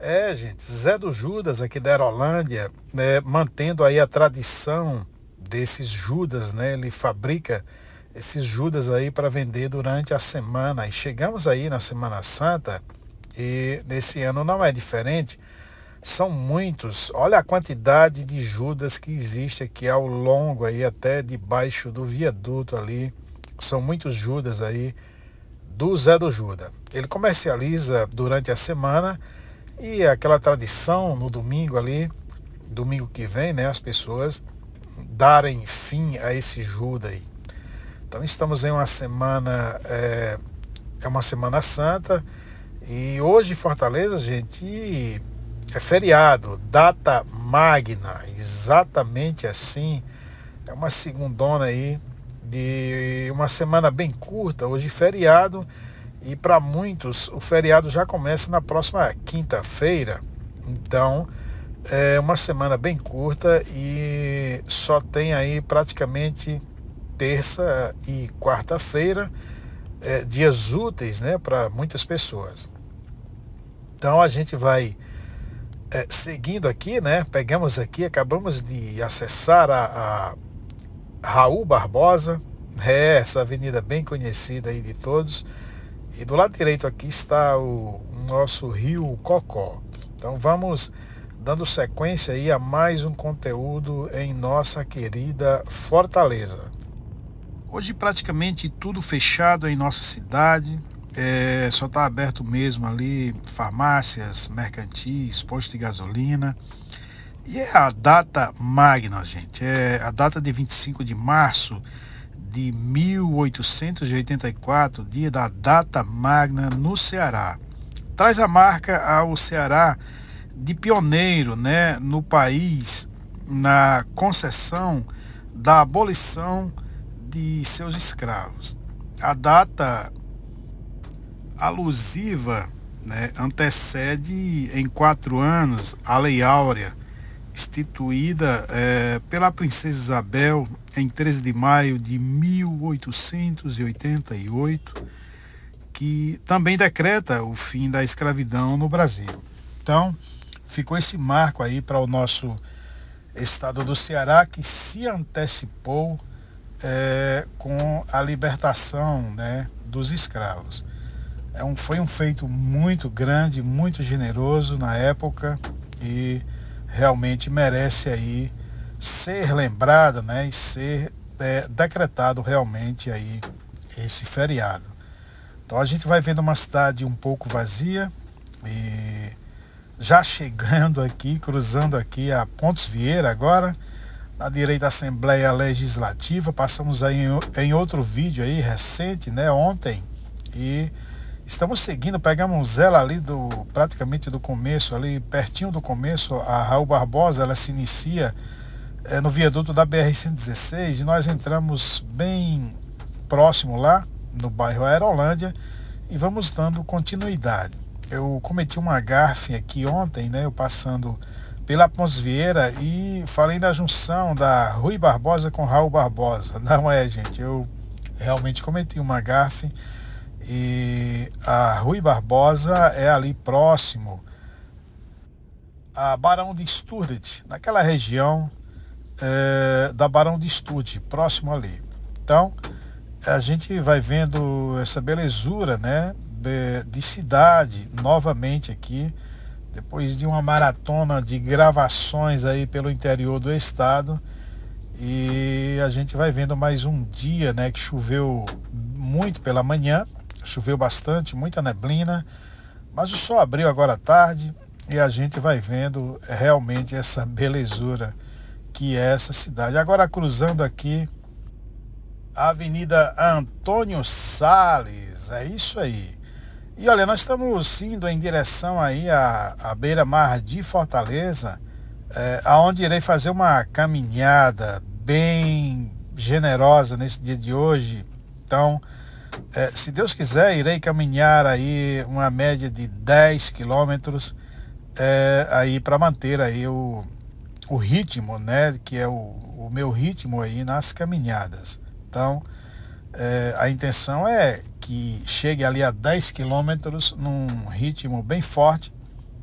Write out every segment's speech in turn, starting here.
É, gente, Zé do Judas aqui da Aerolândia, né, mantendo aí a tradição desses Judas, né? Ele fabrica esses Judas aí para vender durante a semana. E chegamos aí na Semana Santa e nesse ano não é diferente. São muitos. Olha a quantidade de Judas que existe aqui ao longo aí até debaixo do viaduto ali. São muitos Judas aí do Zé do Judas. Ele comercializa durante a semana e aquela tradição no domingo ali, domingo que vem, né, as pessoas darem fim a esse Judas aí. Então estamos em uma semana, é, é uma semana santa e hoje em Fortaleza, gente, é feriado, data magna, exatamente assim. É uma segundona aí de uma semana bem curta, hoje feriado e para muitos, o feriado já começa na próxima quinta-feira. Então, é uma semana bem curta e só tem aí praticamente terça e quarta-feira, é, dias úteis né, para muitas pessoas. Então, a gente vai é, seguindo aqui, né? Pegamos aqui, acabamos de acessar a, a Raul Barbosa, é essa avenida bem conhecida aí de todos. E do lado direito aqui está o nosso rio Cocó. Então vamos dando sequência aí a mais um conteúdo em nossa querida Fortaleza. Hoje praticamente tudo fechado em nossa cidade. É, só está aberto mesmo ali farmácias, mercantis, posto de gasolina. E é a data magna, gente. É a data de 25 de março de 1884, dia da data magna no Ceará. Traz a marca ao Ceará de pioneiro né, no país na concessão da abolição de seus escravos. A data alusiva né, antecede em quatro anos a Lei Áurea, instituída é, pela Princesa Isabel em 13 de maio de 1888, que também decreta o fim da escravidão no Brasil. Então, ficou esse marco aí para o nosso estado do Ceará, que se antecipou é, com a libertação né, dos escravos. É um, foi um feito muito grande, muito generoso na época e realmente merece aí ser lembrada né, e ser é, decretado realmente aí esse feriado. Então a gente vai vendo uma cidade um pouco vazia e já chegando aqui, cruzando aqui a Pontes Vieira agora, na direita da Assembleia Legislativa, passamos aí em, em outro vídeo aí recente, né, ontem, e estamos seguindo, pegamos ela ali do praticamente do começo, ali pertinho do começo, a Raul Barbosa, ela se inicia é, no viaduto da BR-116 e nós entramos bem próximo lá, no bairro Aerolândia, e vamos dando continuidade. Eu cometi uma garfe aqui ontem, né, eu passando pela Pons Vieira e falei da junção da Rui Barbosa com Raul Barbosa. Não é, gente, eu realmente cometi uma garfe e a Rui Barbosa é ali próximo a Barão de Sturdet, naquela região é, da Barão de Estude, próximo ali. Então, a gente vai vendo essa belezura né, de cidade novamente aqui, depois de uma maratona de gravações aí pelo interior do estado. E a gente vai vendo mais um dia, né, que choveu muito pela manhã, choveu bastante, muita neblina, mas o sol abriu agora à tarde e a gente vai vendo realmente essa belezura aqui é essa cidade. Agora cruzando aqui a Avenida Antônio Sales, é isso aí. E olha, nós estamos indo em direção aí à, à beira-mar de Fortaleza, é, aonde irei fazer uma caminhada bem generosa nesse dia de hoje. Então, é, se Deus quiser, irei caminhar aí uma média de 10 quilômetros é, aí para manter aí o, o ritmo, né, que é o, o meu ritmo aí nas caminhadas. Então, é, a intenção é que chegue ali a 10 quilômetros num ritmo bem forte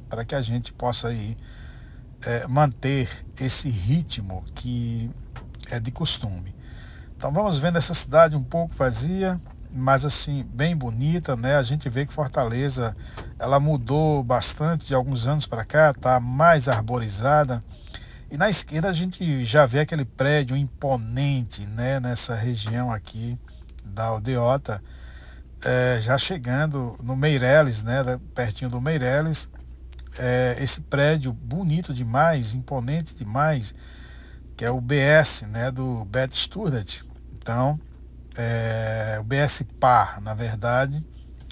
para que a gente possa aí é, manter esse ritmo que é de costume. Então vamos vendo essa cidade um pouco vazia, mas assim bem bonita, né? A gente vê que Fortaleza ela mudou bastante de alguns anos para cá, tá mais arborizada. E na esquerda a gente já vê aquele prédio imponente, né? Nessa região aqui da Aldeota, é, já chegando no Meireles, né? Pertinho do Meireles. É, esse prédio bonito demais, imponente demais, que é o BS, né? Do Beth Sturdart. Então, é, o BS Par, na verdade.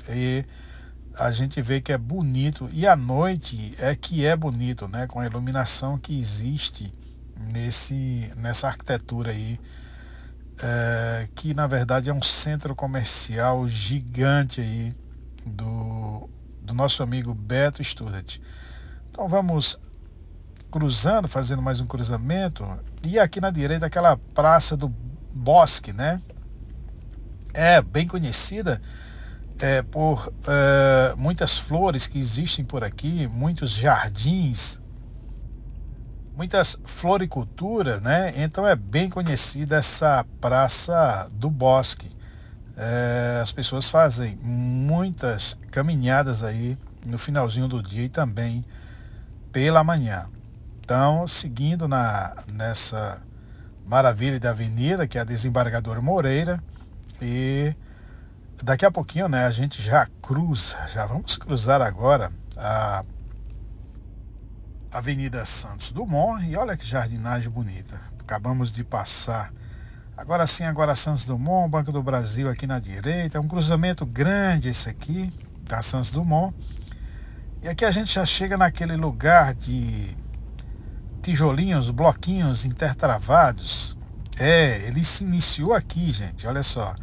E a gente vê que é bonito e à noite é que é bonito, né? Com a iluminação que existe nesse nessa arquitetura aí, é, que na verdade é um centro comercial gigante aí do, do nosso amigo Beto Student. Então vamos cruzando, fazendo mais um cruzamento e aqui na direita aquela praça do Bosque, né? É bem conhecida é, por é, muitas flores que existem por aqui, muitos jardins, muitas floriculturas, né? Então é bem conhecida essa praça do bosque. É, as pessoas fazem muitas caminhadas aí no finalzinho do dia e também pela manhã. Então, seguindo na, nessa maravilha da avenida, que é a Desembargador Moreira, e daqui a pouquinho, né, a gente já cruza, já vamos cruzar agora a Avenida Santos Dumont e olha que jardinagem bonita. Acabamos de passar. Agora sim, agora Santos Dumont, Banco do Brasil aqui na direita, um cruzamento grande esse aqui, da tá, Santos Dumont. E aqui a gente já chega naquele lugar de tijolinhos, bloquinhos intertravados. É, ele se iniciou aqui, gente, olha só.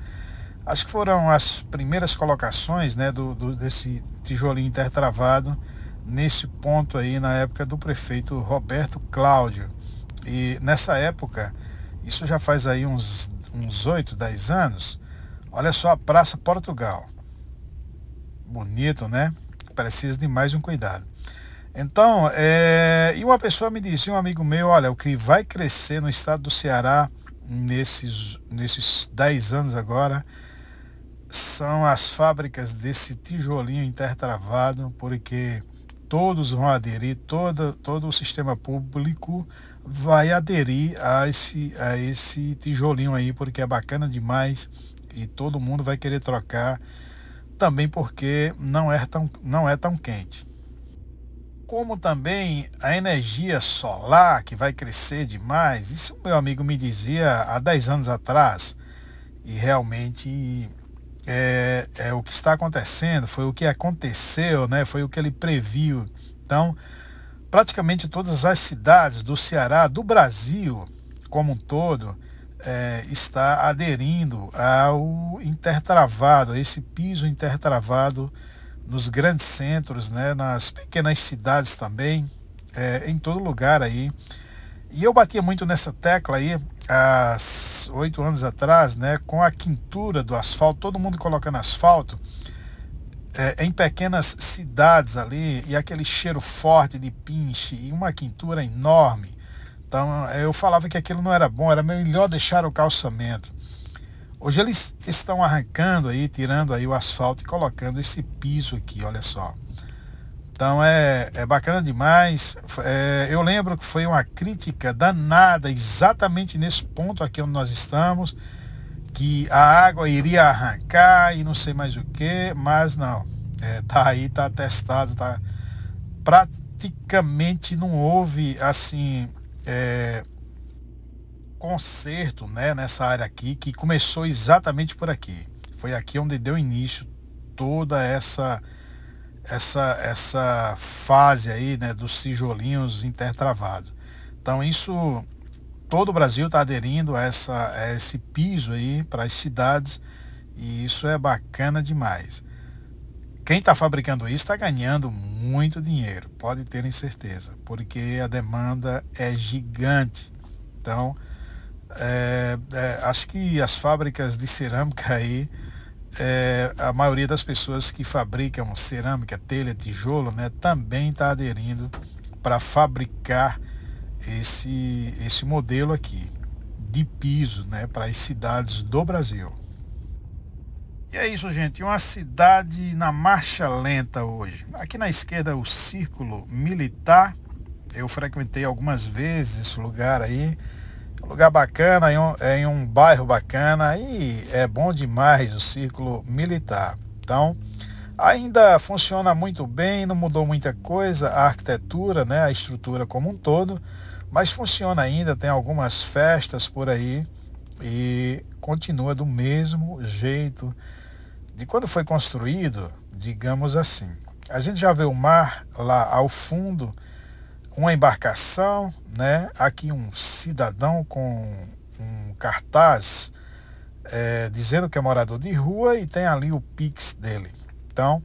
Acho que foram as primeiras colocações né, do, do desse tijolinho intertravado nesse ponto aí na época do prefeito Roberto Cláudio. E nessa época, isso já faz aí uns, uns 8, 10 anos, olha só a Praça Portugal. Bonito, né? Precisa de mais um cuidado. Então, é... e uma pessoa me disse, um amigo meu, olha, o que vai crescer no estado do Ceará nesses, nesses 10 anos agora são as fábricas desse tijolinho intertravado, porque todos vão aderir, todo, todo o sistema público vai aderir a esse, a esse tijolinho aí, porque é bacana demais e todo mundo vai querer trocar, também porque não é tão, não é tão quente. Como também a energia solar, que vai crescer demais, isso meu amigo me dizia há 10 anos atrás, e realmente é, é, o que está acontecendo, foi o que aconteceu, né? foi o que ele previu. Então, praticamente todas as cidades do Ceará, do Brasil como um todo, é, está aderindo ao intertravado, a esse piso intertravado nos grandes centros, né? nas pequenas cidades também, é, em todo lugar aí. E eu batia muito nessa tecla aí há oito anos atrás, né, com a quintura do asfalto, todo mundo colocando asfalto, é, em pequenas cidades ali, e aquele cheiro forte de pinche, e uma quintura enorme. Então eu falava que aquilo não era bom, era melhor deixar o calçamento. Hoje eles estão arrancando aí, tirando aí o asfalto e colocando esse piso aqui, olha só. Então é, é bacana demais. É, eu lembro que foi uma crítica danada exatamente nesse ponto aqui onde nós estamos, que a água iria arrancar e não sei mais o que, mas não. É, tá aí, tá testado, tá praticamente não houve assim é, conserto né, nessa área aqui que começou exatamente por aqui. Foi aqui onde deu início toda essa essa, essa fase aí né, dos tijolinhos intertravados. Então isso, todo o Brasil está aderindo a, essa, a esse piso aí para as cidades e isso é bacana demais. Quem está fabricando isso está ganhando muito dinheiro, pode ter certeza, porque a demanda é gigante. Então, é, é, acho que as fábricas de cerâmica aí é, a maioria das pessoas que fabricam cerâmica, telha, tijolo, né, também está aderindo para fabricar esse, esse modelo aqui de piso né, para as cidades do Brasil. E é isso, gente. Uma cidade na marcha lenta hoje. Aqui na esquerda, o Círculo Militar. Eu frequentei algumas vezes esse lugar aí. Lugar bacana, em um, é em um bairro bacana e é bom demais o círculo militar. Então, ainda funciona muito bem, não mudou muita coisa, a arquitetura, né, a estrutura como um todo, mas funciona ainda, tem algumas festas por aí e continua do mesmo jeito de quando foi construído, digamos assim. A gente já vê o mar lá ao fundo, uma embarcação, né? Aqui um cidadão com um cartaz é, dizendo que é morador de rua e tem ali o Pix dele. Então,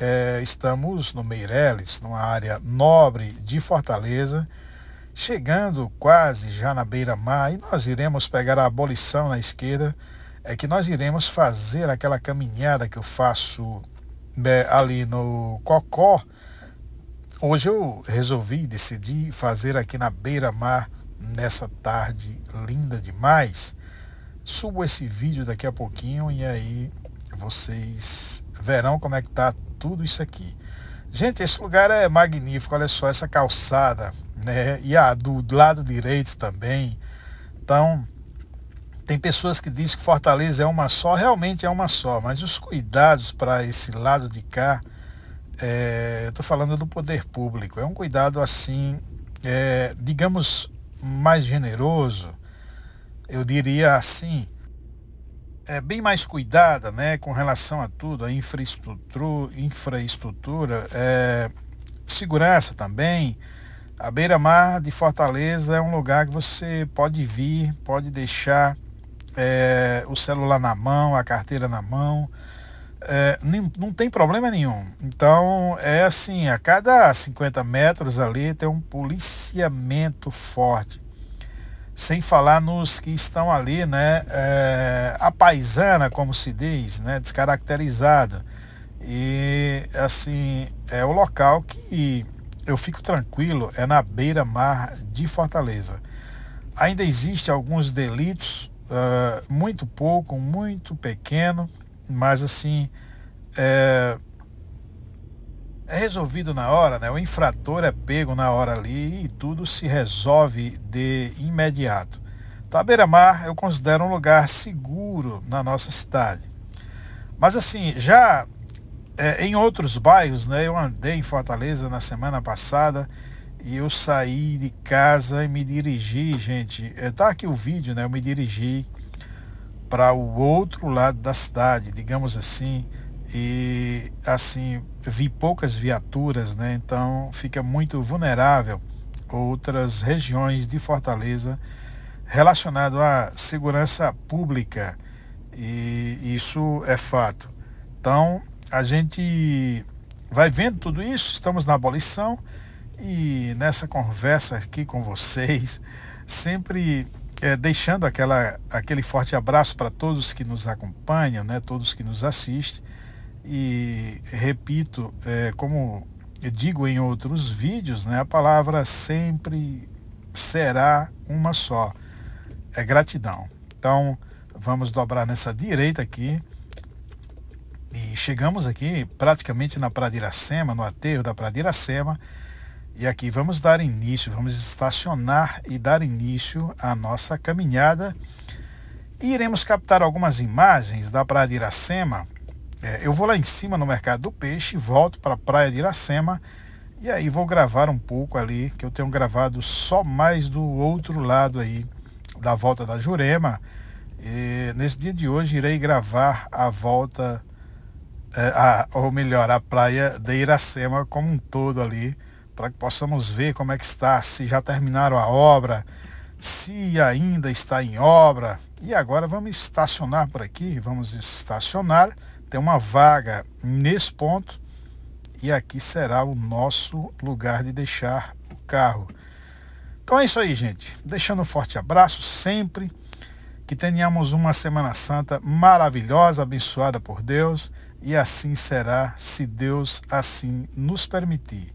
é, estamos no Meireles, numa área nobre de Fortaleza, chegando quase já na beira-mar e nós iremos pegar a abolição na esquerda, é que nós iremos fazer aquela caminhada que eu faço é, ali no Cocó, Hoje eu resolvi, decidi fazer aqui na beira-mar, nessa tarde linda demais. Subo esse vídeo daqui a pouquinho e aí vocês verão como é que tá tudo isso aqui. Gente, esse lugar é magnífico, olha só essa calçada, né? E a do lado direito também. Então, tem pessoas que dizem que Fortaleza é uma só, realmente é uma só, mas os cuidados para esse lado de cá é, estou falando do poder público, é um cuidado assim, é, digamos, mais generoso, eu diria assim, é bem mais cuidada né, com relação a tudo, a infraestrutura, infraestrutura é, segurança também. A beira-mar de Fortaleza é um lugar que você pode vir, pode deixar é, o celular na mão, a carteira na mão é, nem, não tem problema nenhum. Então, é assim, a cada 50 metros ali tem um policiamento forte. Sem falar nos que estão ali, né, é, a paisana, como se diz, né, descaracterizada. E, assim, é o local que eu fico tranquilo, é na beira-mar de Fortaleza. Ainda existe alguns delitos, uh, muito pouco, muito pequeno, mas assim é, é resolvido na hora, né? O infrator é pego na hora ali e tudo se resolve de imediato. Tá, a beira-mar eu considero um lugar seguro na nossa cidade. Mas assim, já é, em outros bairros, né? Eu andei em Fortaleza na semana passada e eu saí de casa e me dirigi, gente. É, tá aqui o vídeo, né? Eu me dirigi para o outro lado da cidade, digamos assim, e assim vi poucas viaturas, né? Então fica muito vulnerável outras regiões de Fortaleza relacionado à segurança pública e isso é fato. Então a gente vai vendo tudo isso, estamos na abolição e nessa conversa aqui com vocês sempre é, deixando aquela, aquele forte abraço para todos que nos acompanham, né, todos que nos assistem. E repito, é, como digo em outros vídeos, né, a palavra sempre será uma só: é gratidão. Então, vamos dobrar nessa direita aqui. E chegamos aqui praticamente na Pradiracema, no aterro da Pradiracema. Iracema e aqui vamos dar início, vamos estacionar e dar início à nossa caminhada. E iremos captar algumas imagens da Praia de Iracema. É, eu vou lá em cima no Mercado do Peixe, volto para a Praia de Iracema e aí vou gravar um pouco ali, que eu tenho gravado só mais do outro lado aí da volta da Jurema. E nesse dia de hoje irei gravar a volta, é, a, ou melhor, a Praia de Iracema como um todo ali para que possamos ver como é que está, se já terminaram a obra, se ainda está em obra. E agora vamos estacionar por aqui, vamos estacionar. Tem uma vaga nesse ponto e aqui será o nosso lugar de deixar o carro. Então é isso aí, gente. Deixando um forte abraço sempre. Que tenhamos uma Semana Santa maravilhosa, abençoada por Deus, e assim será se Deus assim nos permitir.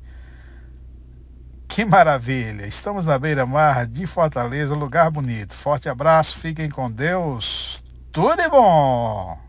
Que maravilha! Estamos na beira-mar de Fortaleza, lugar bonito. Forte abraço, fiquem com Deus. Tudo de bom!